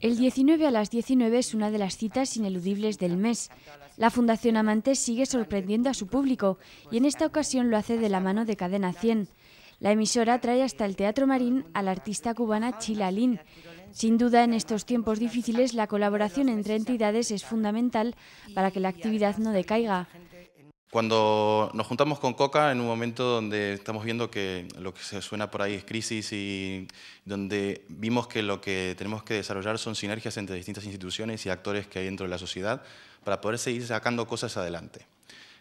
El 19 a las 19 es una de las citas ineludibles del mes. La Fundación Amantes sigue sorprendiendo a su público y en esta ocasión lo hace de la mano de Cadena 100. La emisora trae hasta el Teatro Marín a la artista cubana Chila Lin. Sin duda, en estos tiempos difíciles, la colaboración entre entidades es fundamental para que la actividad no decaiga. Cuando nos juntamos con Coca en un momento donde estamos viendo que lo que se suena por ahí es crisis y donde vimos que lo que tenemos que desarrollar son sinergias entre distintas instituciones y actores que hay dentro de la sociedad para poder seguir sacando cosas adelante.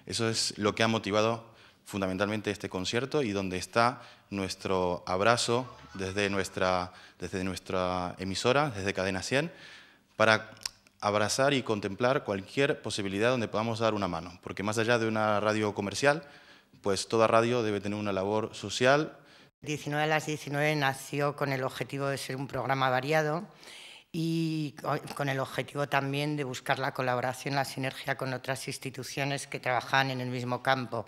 Eso es lo que ha motivado fundamentalmente este concierto y donde está nuestro abrazo desde nuestra, desde nuestra emisora, desde Cadena 100, para abrazar y contemplar cualquier posibilidad donde podamos dar una mano, porque más allá de una radio comercial, pues toda radio debe tener una labor social. 19 a las 19 nació con el objetivo de ser un programa variado y con el objetivo también de buscar la colaboración, la sinergia con otras instituciones que trabajan en el mismo campo.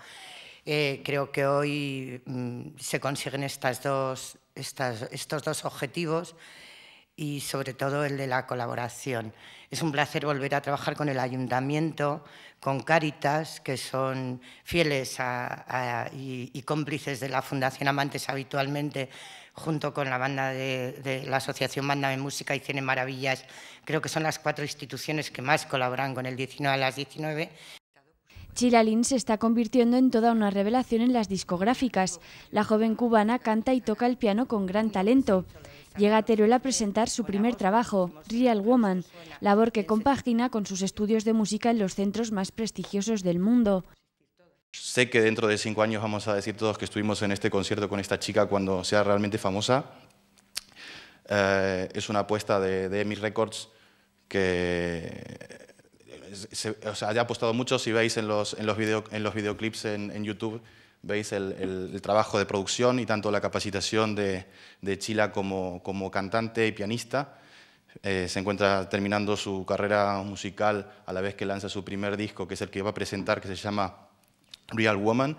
Eh, creo que hoy mm, se consiguen estas dos, estos dos objetivos y sobre todo el de la colaboración. Es un placer volver a trabajar con el ayuntamiento, con Cáritas, que son fieles y, cómplices de la Fundación Amantes habitualmente, junto con la banda de, la Asociación Banda de Música y Cine Maravillas. Creo que son las cuatro instituciones que más colaboran con el 19 a las 19. Chilalín se está convirtiendo en toda una revelación en las discográficas. La joven cubana canta y toca el piano con gran talento. Llega a Teruel a presentar su primer trabajo, Real Woman, labor que compagina con sus estudios de música en los centros más prestigiosos del mundo. Sé que dentro de cinco años vamos a decir todos que estuvimos en este concierto con esta chica cuando sea realmente famosa. Eh, es una apuesta de, de Records que eh, se, haya apostado mucho. Si veis en los, en los, en los videoclips en YouTube, veis el, trabajo de producción y tanto la capacitación de, de Chila como, cantante y pianista. Eh, se encuentra terminando su carrera musical a la vez que lanza su primer disco, que es el que va a presentar, que se llama Real Woman.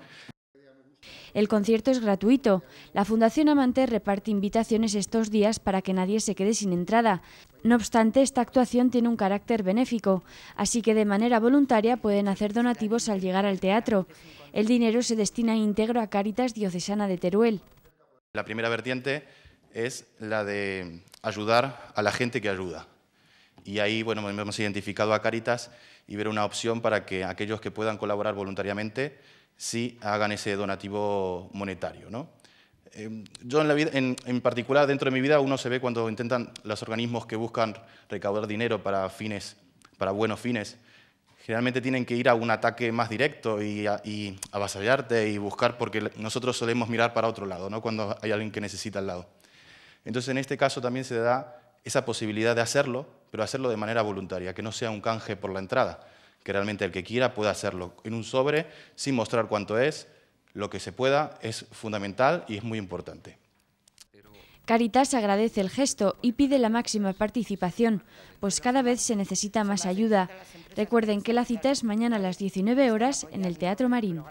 El concierto es gratuito. La Fundación Amante reparte invitaciones estos días para que nadie se quede sin entrada. No obstante, esta actuación tiene un carácter benéfico, así que de manera voluntaria pueden hacer donativos al llegar al teatro. El dinero se destina íntegro a Cáritas Diocesana de Teruel. La primera vertiente es la de ayudar a la gente que ayuda. Y ahí hemos identificado a Caritas y ver una opción para que aquellos que puedan colaborar voluntariamente sí hagan ese donativo monetario. ¿no? Em, yo en, particular dentro de mi vida uno se ve cuando intentan los organismos que buscan recaudar dinero para fines, para buenos fines, generalmente tienen que ir a un ataque más directo y, y avasallarte y buscar porque nosotros solemos mirar para otro lado, ¿no? Cuando hay alguien que necesita al lado. Entonces en este caso también se da esa posibilidad de hacerlo, pero hacerlo de manera voluntaria, que no sea un canje por la entrada, que realmente el que quiera pueda hacerlo en un sobre sin mostrar cuánto es lo que se pueda es fundamental y es muy importante. Caritas agradece el gesto y pide la máxima participación, pues cada vez se necesita más ayuda. Recuerden que la cita es mañana a las 19 horas en el Teatro Marino.